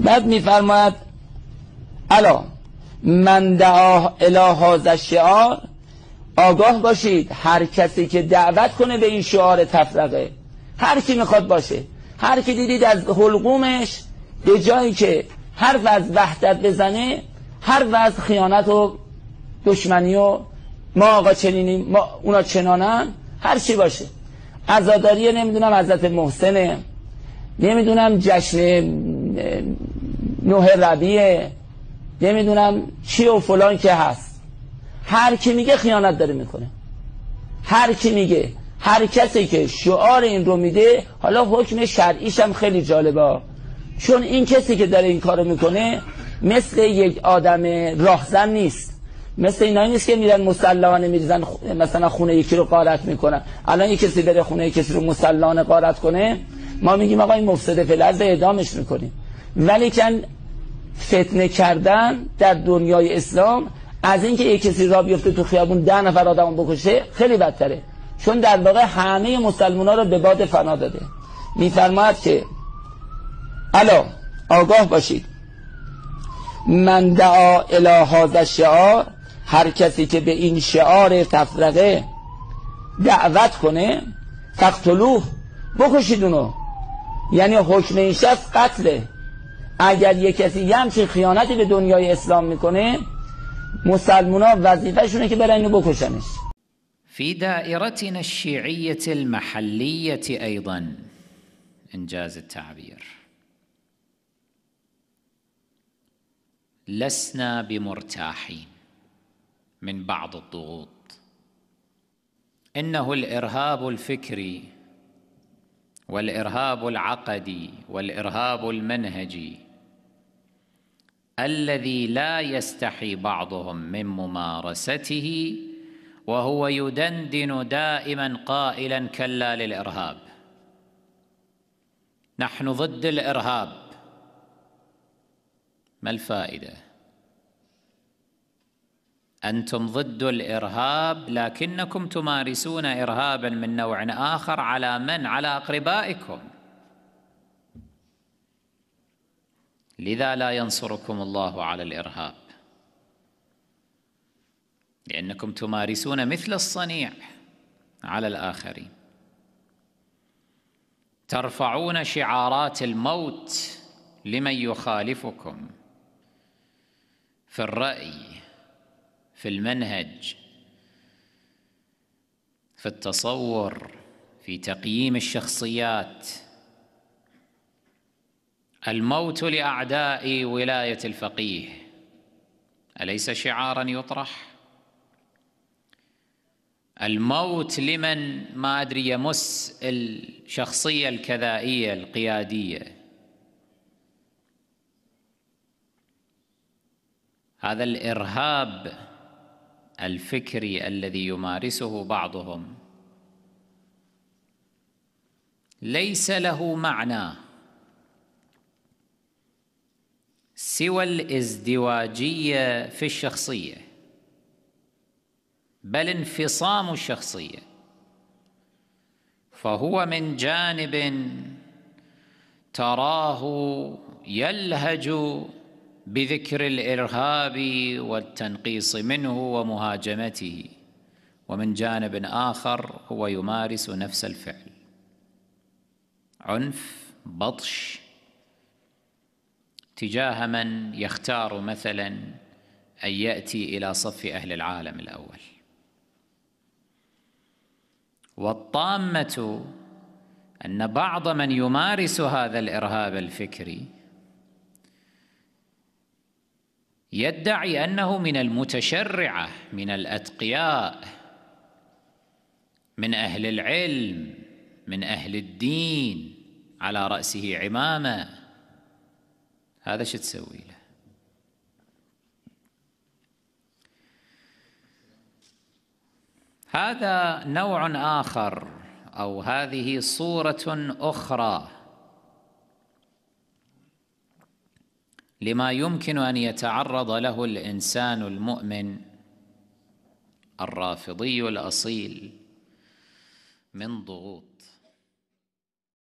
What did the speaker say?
بعد میفرماید الا من دعا اله شعار آگاه باشید هر کسی که دعوت کنه به این شعار تفرقه هر کی میخواد باشه هر کی دیدید از حلقومش به جایی که هر وز وحدت بزنه هر وز خیانت و دشمنی و ما آقا چنینیم ما اونا چنانن هر چی باشه عزاداری نمیدونم حضرت محسنه نمیدونم جشن نه ربیه نمیدونم چی و فلان که هست هر کی میگه خیانت داره میکنه هر کی میگه هر کسی که شعار این رو میده حالا حکم شرعیش هم خیلی جالبه چون این کسی که داره این کارو میکنه مثل یک آدم راهزن نیست مثل اینایی نیست که میرن مسلحانه میریزن مثلا خونه یکی رو قارت میکنن الان یک کسی بره خونه یکی رو مسلحانه قارت کنه ما میگیم آقا این مفسد فلزه اعدامش میکنیم ولیکن فتنه کردن در دنیای اسلام از اینکه یک کسی را بیفته تو خیابون ده نفر آدم بکشه خیلی بدتره چون در واقع همه مسلمان ها را به باد فنا داده میفرماید که الا آگاه باشید من دعا الی شعار هر کسی که به این شعار تفرقه دعوت کنه فقتلوه بکشید اونو یعنی حکم این شخص قتله اگر یه کسی یه همچین خیانتی به دنیای اسلام میکنه مسلمان ها شونه که برن اینو بکشنش فی دائرتنا الشيعية المحلیت ایضا إنجاز التعبير لسنا بمرتاحین من بعض الضغوط إنه الإرهاب الفكري والإرهاب العقدي والإرهاب المنهجي الذي لا يستحي بعضهم من ممارسته وهو يدندن دائما قائلا كلا للارهاب نحن ضد الارهاب ما الفائده انتم ضد الارهاب لكنكم تمارسون ارهابا من نوع اخر على من على اقربائكم لذا لا ينصركم الله على الإرهاب لأنكم تمارسون مثل الصنيع على الآخرين ترفعون شعارات الموت لمن يخالفكم في الرأي في المنهج في التصور في تقييم الشخصيات الموت لاعداء ولايه الفقيه اليس شعارا يطرح الموت لمن ما ادري يمس الشخصيه الكذائيه القياديه هذا الارهاب الفكري الذي يمارسه بعضهم ليس له معنى سوى الازدواجيه في الشخصيه بل انفصام الشخصيه فهو من جانب تراه يلهج بذكر الارهاب والتنقيص منه ومهاجمته ومن جانب اخر هو يمارس نفس الفعل عنف بطش تجاه من يختار مثلا ان ياتي الى صف اهل العالم الاول والطامه ان بعض من يمارس هذا الارهاب الفكري يدعي انه من المتشرعه من الاتقياء من اهل العلم من اهل الدين على راسه عمامه هذا شو تسوي له هذا نوع آخر أو هذه صورة أخرى لما يمكن أن يتعرض له الإنسان المؤمن الرافضي الأصيل من ضغوط